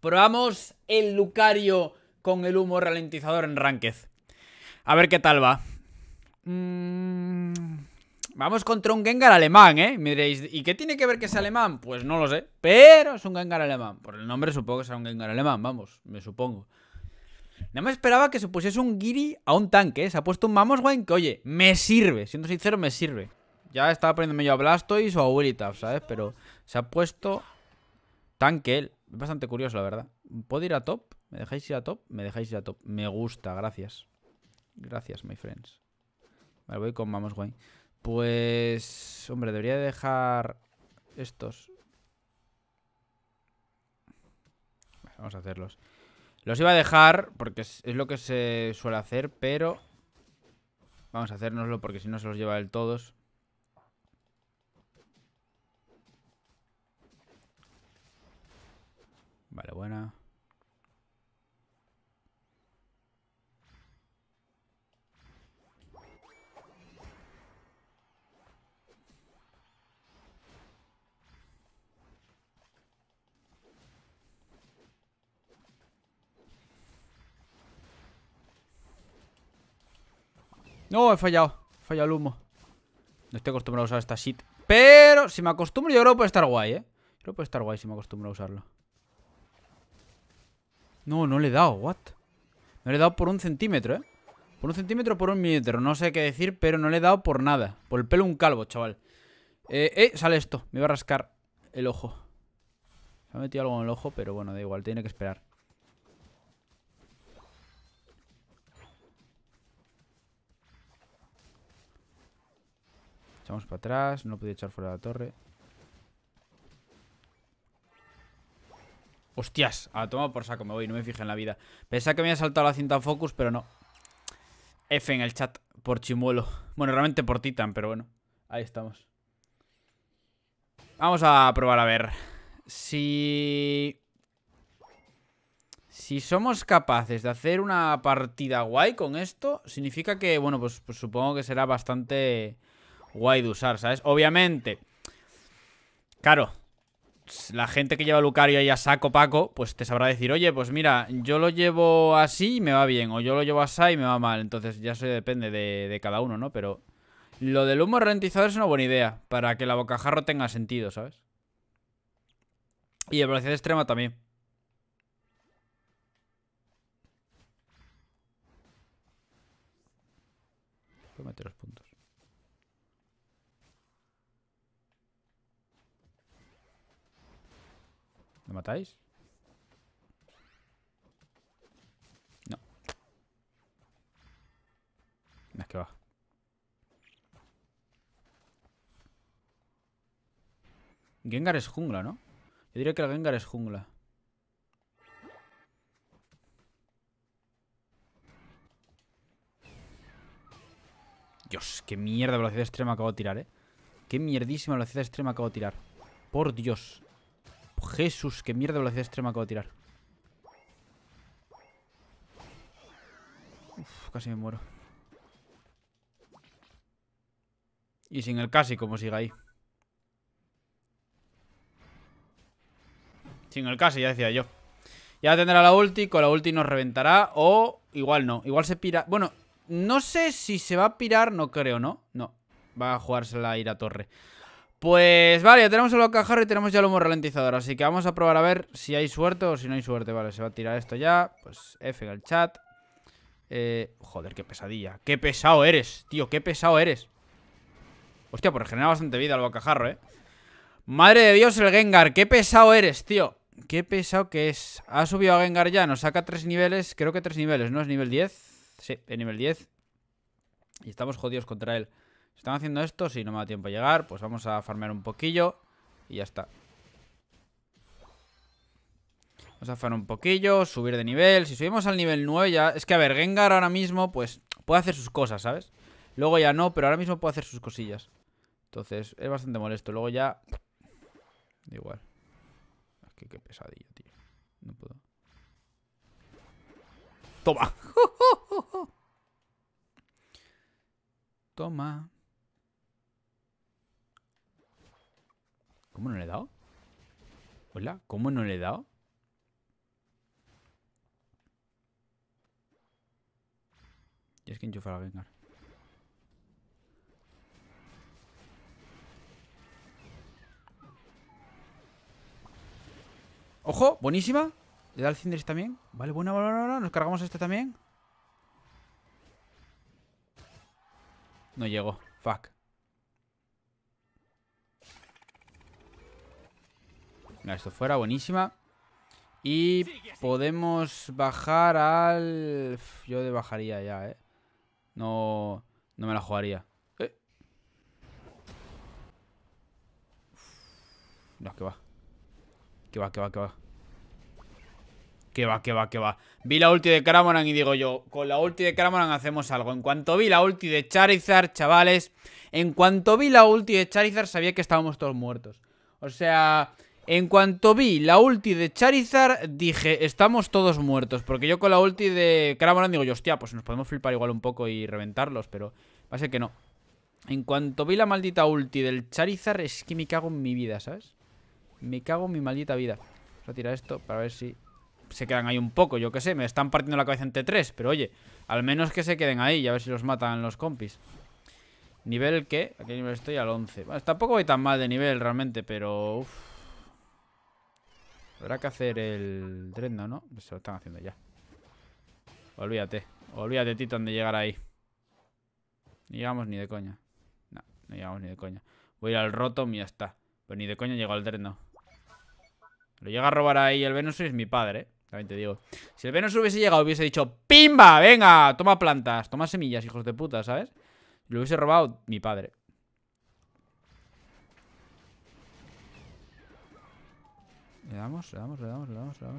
Probamos el Lucario con el humo ralentizador en Ranked A ver qué tal va. Mm, vamos contra un Gengar alemán, ¿eh? Me diréis, ¿y qué tiene que ver que sea alemán? Pues no lo sé, pero es un Gengar alemán. Por el nombre supongo que será un Gengar alemán, vamos, me supongo. No me esperaba que se pusiese un Giri a un tanque, ¿eh? Se ha puesto un Mamoswine que, oye, me sirve. Siendo sincero, me sirve. Ya estaba poniéndome yo a Blastoise o a Willita, ¿sabes? Pero se ha puesto tanque él bastante curioso, la verdad. ¿Puedo ir a top? ¿Me dejáis ir a top? Me dejáis ir a top. Me gusta, gracias. Gracias, my friends. Vale, voy con Vamos Wayne. Pues... Hombre, debería dejar estos. vamos a hacerlos. Los iba a dejar porque es, lo que se suele hacer, pero... Vamos a hacérnoslo porque si no se los lleva el todos. Vale, buena. No, he fallado. He fallado el humo. No estoy acostumbrado a usar esta shit. Pero si me acostumbro, yo creo que puede estar guay, ¿eh? Creo que puede estar guay si me acostumbro a usarlo. No, no le he dado, what? No le he dado por un centímetro, ¿eh? Por un centímetro, por un milímetro, no sé qué decir, pero no le he dado por nada. Por el pelo un calvo, chaval. Eh, eh, sale esto. Me va a rascar el ojo. Se ha metido algo en el ojo, pero bueno, da igual, tiene que esperar. Echamos para atrás, no podía echar fuera la torre. Hostias, a tomado por saco, me voy, no me fijé en la vida. Pensaba que me había saltado la cinta focus, pero no. F en el chat, por chimuelo. Bueno, realmente por Titan, pero bueno. Ahí estamos. Vamos a probar a ver. Si... Si somos capaces de hacer una partida guay con esto, significa que, bueno, pues, pues supongo que será bastante guay de usar, ¿sabes? Obviamente. Claro, la gente que lleva Lucario ahí a saco Paco, pues te sabrá decir, oye, pues mira, yo lo llevo así y me va bien, o yo lo llevo así y me va mal. Entonces ya se depende de, cada uno, ¿no? Pero lo del humo rentizador es una buena idea, para que la bocajarro tenga sentido, ¿sabes? Y de velocidad extrema también. ¿Me matáis? No. Es que va. Gengar es jungla, ¿no? Yo diría que el Gengar es jungla. Dios, qué mierda velocidad extrema acabo de tirar, ¿eh? Qué mierdísima velocidad extrema acabo de tirar. Por Dios. Jesús, qué mierda de velocidad extrema acabo de tirar. Uf, casi me muero. Y sin el casi, como siga ahí. Sin el casi, ya decía yo. Ya tendrá la ulti, con la ulti nos reventará o igual no. Igual se pira... Bueno, no sé si se va a pirar, no creo, ¿no? No, va a jugársela a ir a torre. Pues vale, ya tenemos el bocajarro y tenemos ya el humo ralentizador Así que vamos a probar a ver si hay suerte o si no hay suerte Vale, se va a tirar esto ya Pues F en el chat eh, Joder, qué pesadilla Qué pesado eres, tío, qué pesado eres Hostia, pues genera bastante vida el bocajarro, eh Madre de Dios, el Gengar, qué pesado eres, tío Qué pesado que es Ha subido a Gengar ya, nos saca tres niveles Creo que tres niveles, ¿no? ¿Es nivel 10? Sí, es nivel 10 Y estamos jodidos contra él están haciendo esto, si no me da tiempo a llegar, pues vamos a farmear un poquillo y ya está. Vamos a farmear un poquillo, subir de nivel. Si subimos al nivel 9 ya... Es que, a ver, Gengar ahora mismo, pues, puede hacer sus cosas, ¿sabes? Luego ya no, pero ahora mismo puede hacer sus cosillas. Entonces, es bastante molesto. Luego ya... igual. Es ah, que qué pesadilla, tío. No puedo. Toma. Toma. ¿Cómo no le he dado? Hola, ¿cómo no le he dado? es que enchufa a vengar. ¡Ojo! ¡Buenísima! Le da al Cinders también. Vale, buena, buena, buena. Nos cargamos este también. No llegó. Fuck. esto fuera, buenísima. Y podemos bajar al... Yo de bajaría ya, ¿eh? No, no me la jugaría. Mira eh. que va. Que va, que va, que va. Que va, que va, que va. Vi la ulti de Cramoran y digo yo, con la ulti de Cramoran hacemos algo. En cuanto vi la ulti de Charizard, chavales, en cuanto vi la ulti de Charizard sabía que estábamos todos muertos. O sea, en cuanto vi la ulti de Charizard, dije, estamos todos muertos. Porque yo con la ulti de Cramoran digo, yo, hostia, pues nos podemos flipar igual un poco y reventarlos, pero va a ser que no. En cuanto vi la maldita ulti del Charizard, es que me cago en mi vida, ¿sabes? Me cago en mi maldita vida. Vamos a tirar esto para ver si se quedan ahí un poco, yo qué sé. Me están partiendo la cabeza entre tres, pero oye, al menos que se queden ahí y a ver si los matan los compis. ¿Nivel qué? Aquí nivel estoy? Al 11. Bueno, tampoco voy tan mal de nivel realmente, pero... Habrá que hacer el tren ¿no? Se lo están haciendo ya. Olvídate. Olvídate, Titan, de llegar ahí. Ni llegamos ni de coña. No, no llegamos ni de coña. Voy al roto y ya está. Pues ni de coña llego al dreno Lo llega a robar ahí el Venus es mi padre, ¿eh? También te digo. Si el Venus hubiese llegado, hubiese dicho ¡Pimba! ¡Venga! Toma plantas, toma semillas, hijos de puta, ¿sabes? Lo hubiese robado mi padre. Le damos, le damos, le damos, le damos, le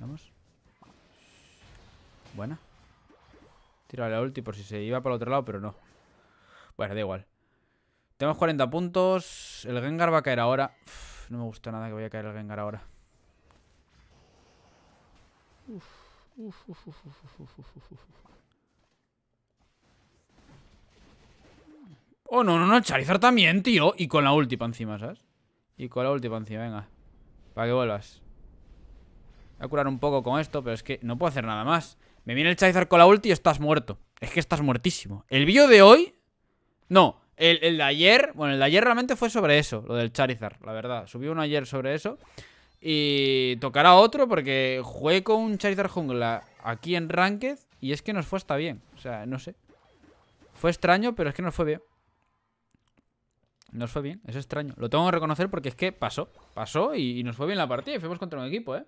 damos, Buena. Tírale la ulti por si se iba para el otro lado, pero no. Bueno, da igual. Tenemos 40 puntos. El Gengar va a caer ahora. no me gusta nada que vaya a caer el Gengar ahora. Uf, uf, uf, uf, uf, uf, uf, uf. Oh, no, no, no, Charizard también, tío. Y con la ulti encima, ¿sabes? Y con la ulti encima, venga. Para que vuelvas Voy a curar un poco con esto, pero es que no puedo hacer nada más Me viene el Charizard con la ulti y estás muerto Es que estás muertísimo El vídeo de hoy No, el, de ayer Bueno, el de ayer realmente fue sobre eso Lo del Charizard, la verdad Subí uno ayer sobre eso Y tocará otro porque jugué con un Charizard jungla Aquí en Ranked Y es que nos fue hasta bien O sea, no sé Fue extraño, pero es que nos fue bien nos fue bien, es extraño. Lo tengo que reconocer porque es que pasó. Pasó y, nos fue bien la partida fuimos contra un equipo, ¿eh?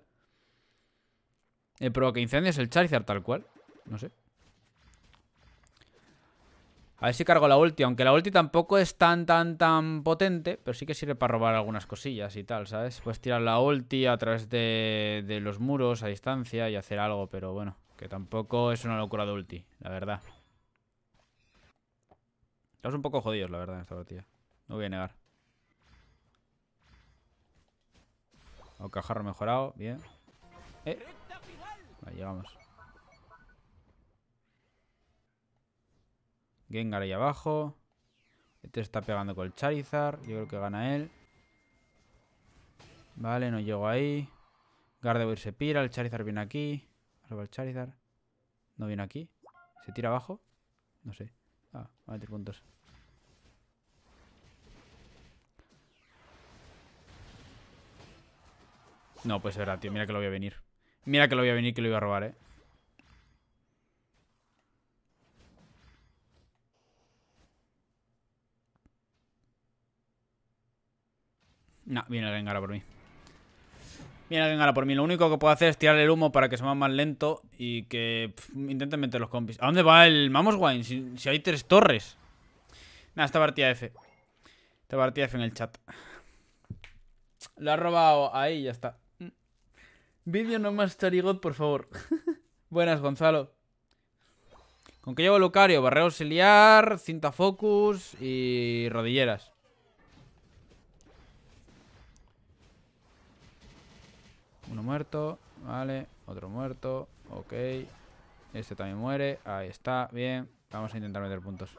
El eh, pro que incendia el Charizard tal cual. No sé. A ver si cargo la ulti, aunque la ulti tampoco es tan, tan, tan potente, pero sí que sirve para robar algunas cosillas y tal, ¿sabes? Puedes tirar la ulti a través de, de los muros a distancia y hacer algo, pero bueno, que tampoco es una locura de ulti, la verdad. Estamos un poco jodidos, la verdad, en esta partida. No voy a negar. O cajarro mejorado, bien. Eh. Ahí llegamos. Gengar ahí abajo. Este está pegando con el Charizard. Yo creo que gana él. Vale, no llego ahí. Gardevoir se pira. El Charizard viene aquí. Arriba el Charizard. No viene aquí. ¿Se tira abajo? No sé. Ah, va a meter puntos. No, pues será, tío. Mira que lo voy a venir. Mira que lo voy a venir que lo iba a robar, eh. No, viene el Gengar por mí. Viene el Gengar por mí. Lo único que puedo hacer es tirarle el humo para que se mueva más lento y que intenten meter los compis. ¿A dónde va el Mamoswine? Si, si hay tres torres. Nada, esta partida F. Esta partida F en el chat. Lo ha robado ahí y ya está. Vídeo no más por favor. Buenas, Gonzalo. ¿Con qué llevo Lucario? Barrera auxiliar, cinta focus y rodilleras. Uno muerto, vale. Otro muerto, ok. Este también muere, ahí está, bien. Vamos a intentar meter puntos.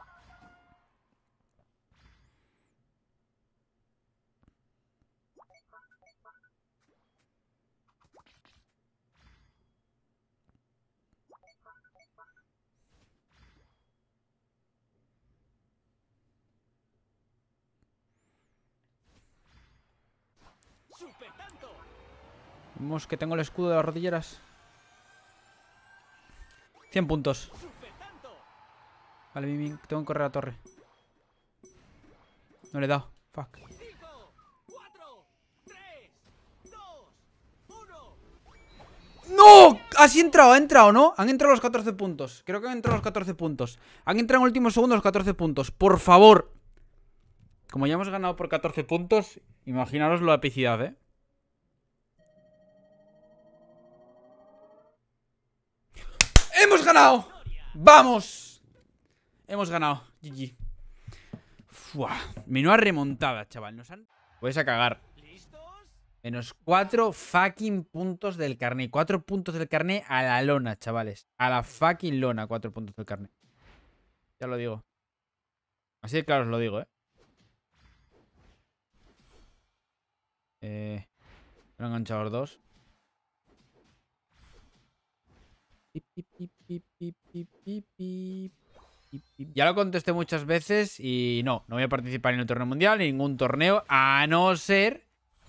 Vemos que tengo el escudo de las rodilleras. 100 puntos. Vale, tengo que correr a la torre. No le he dado. Fuck. ¡No! Así ha entrado, ha entrado, ¿no? Han entrado los 14 puntos. Creo que han entrado los 14 puntos. Han entrado en último segundo los 14 puntos. Por favor. Como ya hemos ganado por 14 puntos, imaginaros la epicidad, ¿eh? ¡Hemos ganado! ¡Vamos! Hemos ganado. GG. Fua. Menuda remontada, chaval. Nos han... a cagar. Menos cuatro fucking puntos del carné. Cuatro puntos del carné a la lona, chavales. A la fucking lona, cuatro puntos del carné. Ya lo digo. Así de claro os lo digo, ¿eh? Eh, enganchado los dos Ya lo contesté muchas veces y no, no voy a participar en el torneo mundial, ningún torneo, a no ser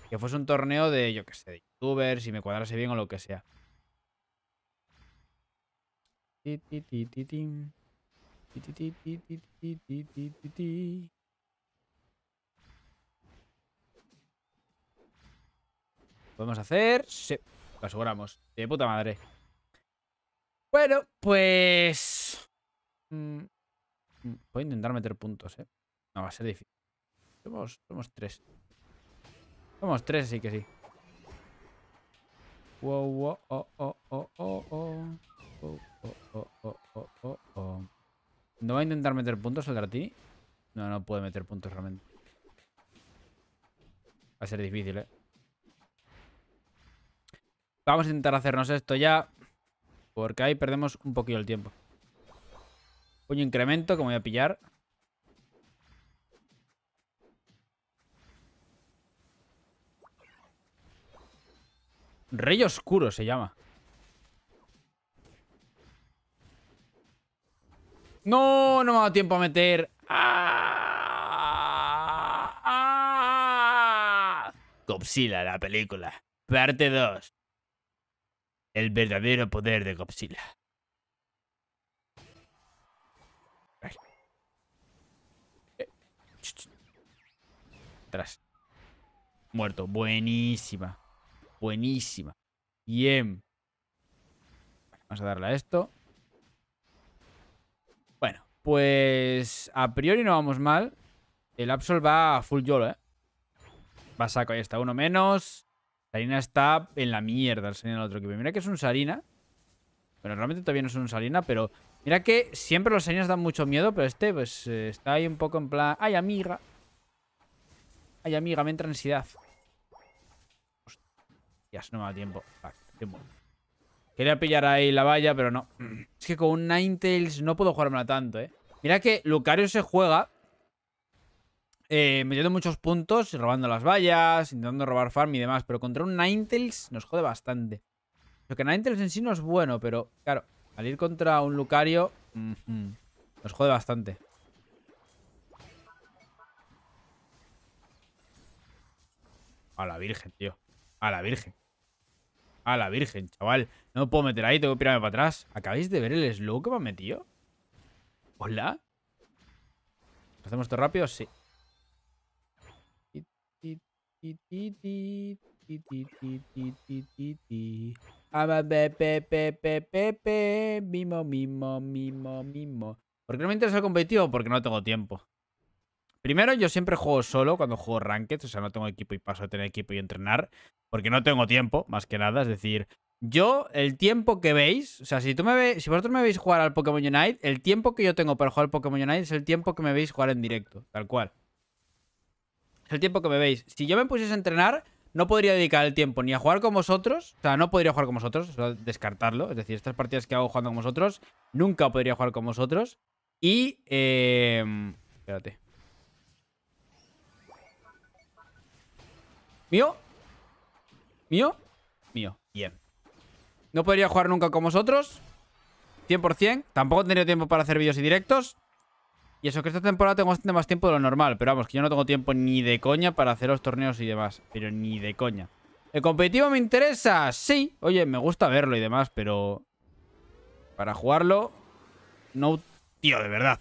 que fuese un torneo de, yo que sé, de youtubers, si me cuadrase bien o lo que sea. podemos hacer? Sí, lo aseguramos. De puta madre. Bueno, pues... Mm, mm, voy a intentar meter puntos, ¿eh? No, va a ser difícil. Somos, somos tres. Somos tres, así que sí. Wow, wow, oh oh oh, oh, oh, oh, oh, oh. Oh, oh, oh, oh, ¿No va a intentar meter puntos el ti? No, no puede meter puntos realmente. Va a ser difícil, ¿eh? Vamos a intentar hacernos esto ya. Porque ahí perdemos un poquito el tiempo. Un incremento que me voy a pillar. Rey Oscuro se llama. No, no me ha dado tiempo a meter. ¡Ah! ¡Ah! ¡Ah! ¡Ah! la película. Parte 2. El verdadero poder de Godzilla. Atrás. Eh. Muerto. Buenísima. Buenísima. Bien. Vamos a darle a esto. Bueno, pues a priori no vamos mal. El Absol va a full YOLO, ¿eh? Va a sacar ahí está. Uno menos. Sarina está en la mierda el señor del otro equipo. Mira que es un Sarina. Bueno, realmente todavía no es un Sarina, pero... Mira que siempre los Sarinas dan mucho miedo, pero este pues eh, está ahí un poco en plan... ¡Ay, amiga! ¡Ay, amiga! Me entra ansiedad. ya no me da tiempo. tiempo. Quería pillar ahí la valla, pero no. Es que con un Ninetales no puedo jugármela tanto, ¿eh? Mira que Lucario se juega eh, metiendo muchos puntos, robando las vallas, intentando robar farm y demás. Pero contra un Ninetales nos jode bastante. Lo que Ninetales en sí no es bueno, pero claro, al ir contra un Lucario nos jode bastante. A la virgen, tío. A la virgen. A la virgen, chaval. No me puedo meter ahí, tengo que pirarme para atrás. ¿Acabáis de ver el slow que me han metido? ¿Hola? hacemos esto rápido? Sí mimo, ¿Por qué no me interesa el competitivo? Porque no tengo tiempo. Primero, yo siempre juego solo cuando juego ranked, o sea, no tengo equipo y paso a tener equipo y entrenar, porque no tengo tiempo, más que nada. Es decir, yo, el tiempo que veis, o sea, si, tú me si vosotros me veis jugar al Pokémon Unite, el tiempo que yo tengo para jugar al Pokémon Unite es el tiempo que me veis jugar en directo, tal cual el tiempo que me veis. Si yo me pusiese a entrenar, no podría dedicar el tiempo ni a jugar con vosotros, o sea, no podría jugar con vosotros, descartarlo. Es decir, estas partidas que hago jugando con vosotros, nunca podría jugar con vosotros. Y, em, espérate. ¿Mío? ¿Mío? Mío, bien. No podría jugar nunca con vosotros, 100%. Tampoco tendría tiempo para hacer vídeos y directos. Y eso que esta temporada tengo bastante más tiempo de lo normal, pero vamos, que yo no tengo tiempo ni de coña para hacer los torneos y demás, pero ni de coña. ¿El competitivo me interesa? Sí. Oye, me gusta verlo y demás, pero... Para jugarlo... No... Tío, de verdad.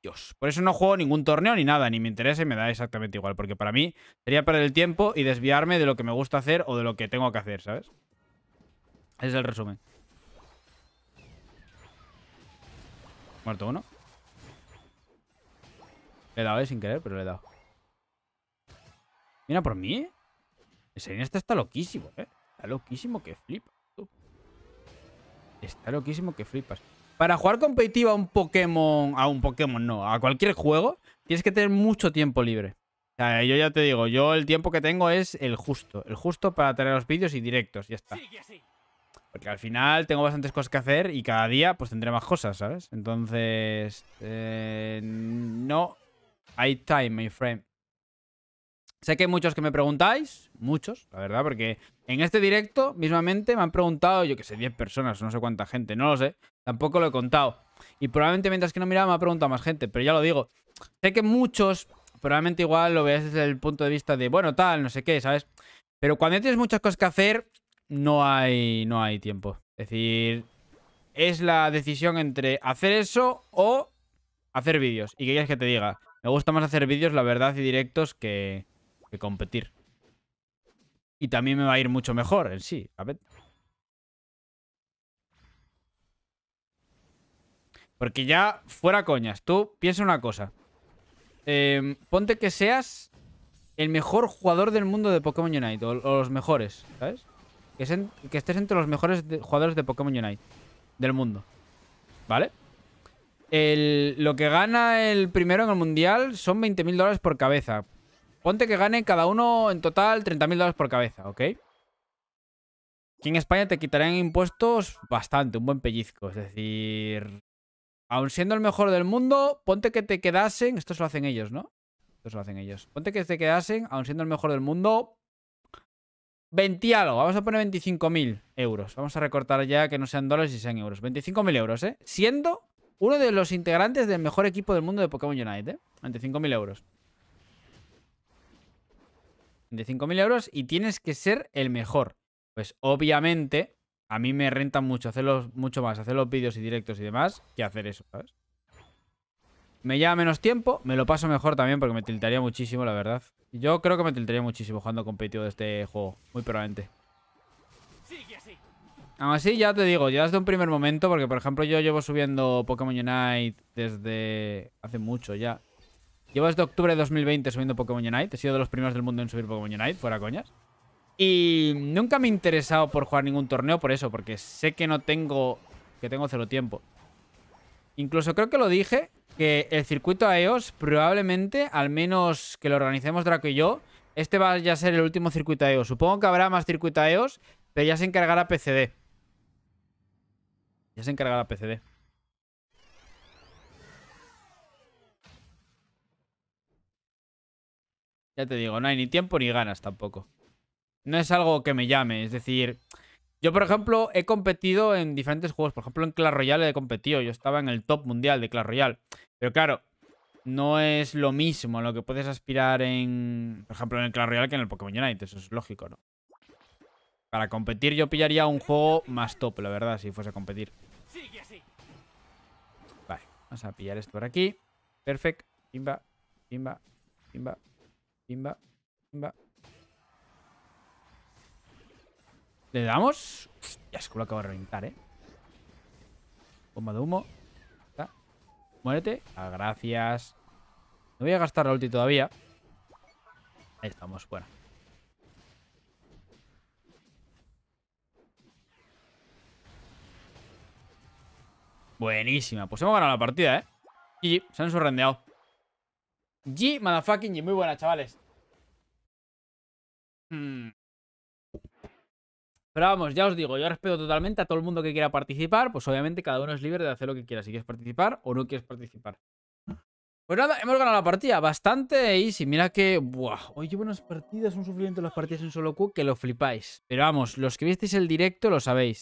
Dios. Por eso no juego ningún torneo ni nada, ni me interesa y me da exactamente igual, porque para mí sería perder el tiempo y desviarme de lo que me gusta hacer o de lo que tengo que hacer, ¿sabes? Ese es el resumen. Muerto uno. Le he dado, eh, sin querer, pero le he dado. Mira por mí, eh. Ese está loquísimo, eh. Está loquísimo que flipas, Está loquísimo que flipas. Para jugar competitivo a un Pokémon... A un Pokémon, no. A cualquier juego, tienes que tener mucho tiempo libre. O sea, yo ya te digo, yo el tiempo que tengo es el justo. El justo para traer los vídeos y directos, ya está. Porque al final tengo bastantes cosas que hacer y cada día pues tendré más cosas, ¿sabes? Entonces, eh, no hay time, my friend. Sé que hay muchos que me preguntáis, muchos, la verdad, porque en este directo mismamente me han preguntado, yo que sé, 10 personas, no sé cuánta gente, no lo sé, tampoco lo he contado. Y probablemente mientras que no miraba me ha preguntado más gente, pero ya lo digo. Sé que muchos, probablemente igual lo veáis desde el punto de vista de, bueno, tal, no sé qué, ¿sabes? Pero cuando tienes muchas cosas que hacer, no hay, no hay tiempo. Es decir, es la decisión entre hacer eso o hacer vídeos. ¿Y querías que te diga? Me gusta más hacer vídeos, la verdad, y directos que, que competir. Y también me va a ir mucho mejor en sí. A ver. Porque ya, fuera coñas, tú piensa una cosa. Em, ponte que seas el mejor jugador del mundo de Pokémon Unite, o los mejores, ¿sabes? Que, estés entre los mejores jugadores de Pokémon Unite del mundo. ¿Vale? lo que gana el primero en el mundial son 20.000 dólares por cabeza. Ponte que gane cada uno en total 30.000 dólares por cabeza, ¿ok? Aquí en España te quitarían impuestos bastante, un buen pellizco. Es decir, aun siendo el mejor del mundo, ponte que te quedasen... Esto se lo hacen ellos, ¿no? Esto se lo hacen ellos. Ponte que te quedasen, aun siendo el mejor del mundo, 20 vamos a poner 25.000 euros. Vamos a recortar ya que no sean dólares y sean euros. 25.000 euros, ¿eh? Siendo uno de los integrantes del mejor equipo del mundo de Pokémon United, ¿eh? 25.000 euros. 25.000 euros y tienes que ser el mejor. Pues obviamente a mí me renta mucho hacerlos mucho más, hacer los vídeos y directos y demás que hacer eso, ¿sabes? Me lleva menos tiempo, me lo paso mejor también porque me tiltaría muchísimo, la verdad. Yo creo que me tiltaría muchísimo jugando competitivo de este juego, muy probablemente. Aún así, ya te digo, ya desde un primer momento, porque por ejemplo yo llevo subiendo Pokémon Unite desde hace mucho ya. Llevo desde octubre de 2020 subiendo Pokémon Unite, he sido de los primeros del mundo en subir Pokémon Unite, fuera coñas. Y nunca me he interesado por jugar ningún torneo por eso, porque sé que no tengo... que tengo cero tiempo. Incluso creo que lo dije que el circuito a EOS probablemente, al menos que lo organicemos Draco y yo, este va a ser el último circuito a EOS. Supongo que habrá más circuito a EOS, pero ya se encargará PCD. Ya se encargará PCD. Ya te digo, no hay ni tiempo ni ganas tampoco. No es algo que me llame, es decir... Yo, por ejemplo, he competido en diferentes juegos. Por ejemplo, en Clash Royale he competido. Yo estaba en el top mundial de Clash Royale. Pero claro, no es lo mismo lo que puedes aspirar en, por ejemplo, en el Clash Royale que en el Pokémon United Eso es lógico, ¿no? Para competir yo pillaría un juego más top, la verdad, si fuese a competir. Vale, vamos a pillar esto por aquí. Perfect. Pimba, pimba, pimba, pimba, pimba. ¿Le damos? Ya es que lo acabo de reventar, ¿eh? Bomba de humo. Muérete. Ah, gracias. No voy a gastar la ulti todavía. Ahí estamos, fuera. Buenísima. Pues hemos ganado la partida, ¿eh? Y se han sorrendeado. G, motherfucking G. Muy buena, chavales. Hmm. Pero vamos, ya os digo, yo respeto totalmente a todo el mundo que quiera participar, pues obviamente cada uno es libre de hacer lo que quiera, si quieres participar o no quieres participar. Pues nada, hemos ganado la partida, bastante easy, mira que... Buah, hoy llevo unas partidas, un sufrimiento las partidas en solo Q que lo flipáis. Pero vamos, los que visteis el directo lo sabéis.